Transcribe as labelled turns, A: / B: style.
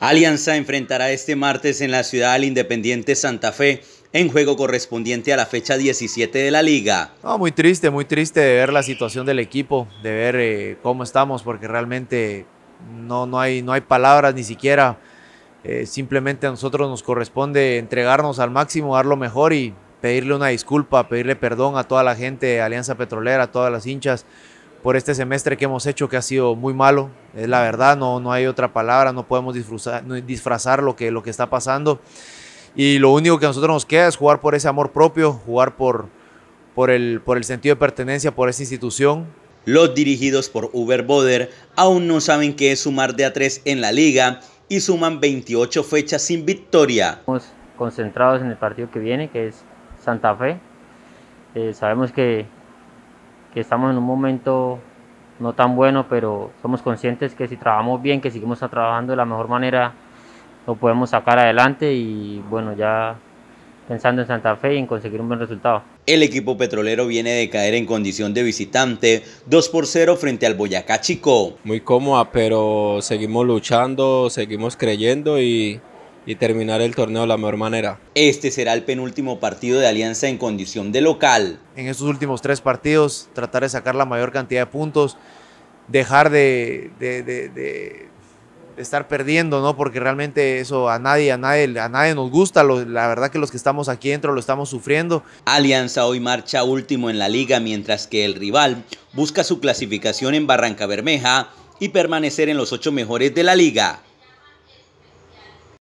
A: Alianza enfrentará este martes en la ciudad al Independiente Santa Fe en juego correspondiente a la fecha 17 de la liga.
B: muy triste, muy triste de ver la situación del equipo, de ver eh, cómo estamos, porque realmente no, no, hay, no hay palabras ni siquiera. Eh, simplemente a nosotros nos corresponde entregarnos al máximo, dar lo mejor y pedirle una disculpa, pedirle perdón a toda la gente Alianza Petrolera, a todas las hinchas por este semestre que hemos hecho que ha sido muy malo. Es la verdad, no, no hay otra palabra, no podemos disfrazar, disfrazar lo, que, lo que está pasando. Y lo único que a nosotros nos queda es jugar por ese amor propio, jugar por, por, el, por el sentido de pertenencia, por esa institución. Los dirigidos por Uber Boder aún no saben qué es sumar de a tres en la liga
A: y suman 28 fechas sin victoria.
C: Estamos concentrados en el partido que viene, que es Santa Fe. Eh, sabemos que estamos en un momento no tan bueno, pero somos conscientes que si trabajamos bien, que seguimos trabajando de la mejor manera, lo podemos sacar adelante y bueno, ya pensando en Santa Fe y en conseguir un buen resultado.
A: El equipo petrolero viene de caer en condición de visitante 2 por 0 frente al Boyacá Chico. Muy cómoda, pero seguimos luchando, seguimos creyendo y y terminar el torneo de la mejor manera. Este será el penúltimo partido de Alianza en condición de local.
B: En estos últimos tres partidos, tratar de sacar la mayor cantidad de puntos, dejar de, estar perdiendo, ¿no? Porque realmente eso a nadie, a nadie, a nadie nos gusta. la verdad que los que estamos aquí dentro lo estamos sufriendo. Alianza hoy marcha último en la liga, mientras que el rival busca su
A: clasificación en Barranca Bermeja y permanecer en los ocho mejores de la liga.